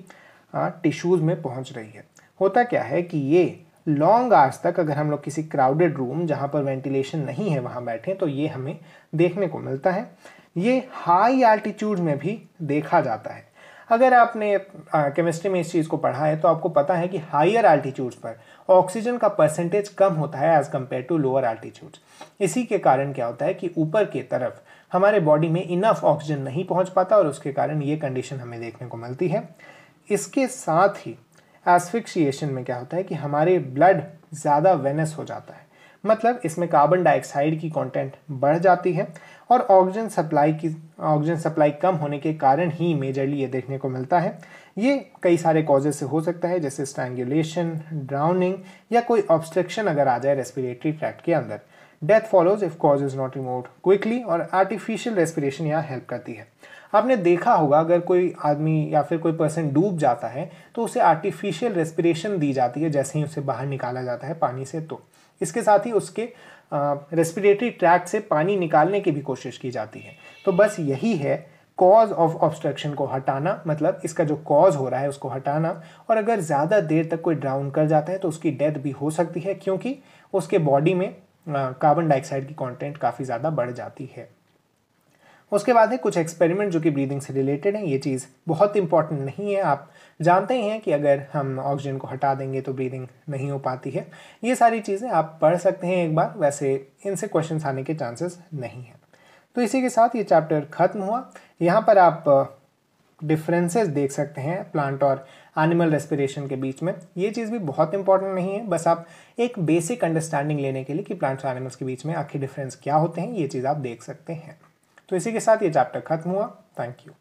टिश्यूज़ में पहुँच रही है होता क्या है कि ये लॉन्ग आर्स तक अगर हम लोग किसी क्राउडेड रूम जहाँ पर वेंटिलेशन नहीं है वहाँ बैठें तो ये हमें देखने को मिलता है ये हाई आल्टीट्यूड में भी देखा जाता है अगर आपने केमिस्ट्री में इस चीज़ को पढ़ा है तो आपको पता है कि हायर आल्टीट्यूड्स पर ऑक्सीजन का परसेंटेज कम होता है as compare to lower altitudes इसी के कारण क्या होता है कि ऊपर की तरफ हमारे बॉडी में इनफ ऑक्सीजन नहीं पहुंच पाता और उसके कारण ये कंडीशन हमें देखने को मिलती है इसके साथ ही एसफिक्सिएशन में क्या होता है कि हमारे ब्लड ज़्यादा वेनस हो जाता है मतलब इसमें कार्बन डाइऑक्साइड की कंटेंट बढ़ जाती है और ऑक्सीजन सप्लाई की ऑक्सीजन सप्लाई कम होने के कारण ही मेजरली ये देखने को मिलता है ये कई सारे कॉजेज से हो सकता है जैसे स्ट्रैंगुलेशन ड्राउनिंग या कोई ऑब्स्ट्रक्शन अगर आ जाए रेस्पिरेटरी ट्रैक्ट के अंदर death follows if cause is not remote quickly और आर्टिफिशियल रेस्पिरेशन यहाँ हेल्प करती है आपने देखा होगा अगर कोई आदमी या फिर कोई पर्सन डूब जाता है तो उसे आर्टिफिशियल रेस्पिरेशन दी जाती है जैसे ही उसे बाहर निकाला जाता है पानी से तो इसके साथ ही उसके रेस्पिरेटरी ट्रैक से पानी निकालने की भी कोशिश की जाती है तो बस यही है कॉज ऑफ ऑब्स्ट्रक्शन को हटाना मतलब इसका जो कॉज हो रहा है उसको हटाना और अगर ज़्यादा देर तक कोई ड्राउन कर जाता है तो उसकी डेथ भी हो सकती है क्योंकि उसके बॉडी में कार्बन डाइऑक्साइड की कंटेंट काफ़ी ज़्यादा बढ़ जाती है उसके बाद है कुछ एक्सपेरिमेंट जो कि ब्रीदिंग से रिलेटेड हैं ये चीज़ बहुत इंपॉर्टेंट नहीं है आप जानते ही हैं कि अगर हम ऑक्सीजन को हटा देंगे तो ब्रीदिंग नहीं हो पाती है ये सारी चीज़ें आप पढ़ सकते हैं एक बार वैसे इनसे क्वेश्चन आने के चांसेस नहीं हैं तो इसी के साथ ये चैप्टर ख़त्म हुआ यहाँ पर आप डिफरेंसेस देख सकते हैं प्लांट और एनिमल रेस्पिरेशन के बीच में ये चीज़ भी बहुत इंपॉर्टेंट नहीं है बस आप एक बेसिक अंडरस्टैंडिंग लेने के लिए कि प्लांट्स और एनिमल्स के बीच में आखिर डिफरेंस क्या होते हैं ये चीज़ आप देख सकते हैं तो इसी के साथ ये चैप्टर खत्म हुआ थैंक यू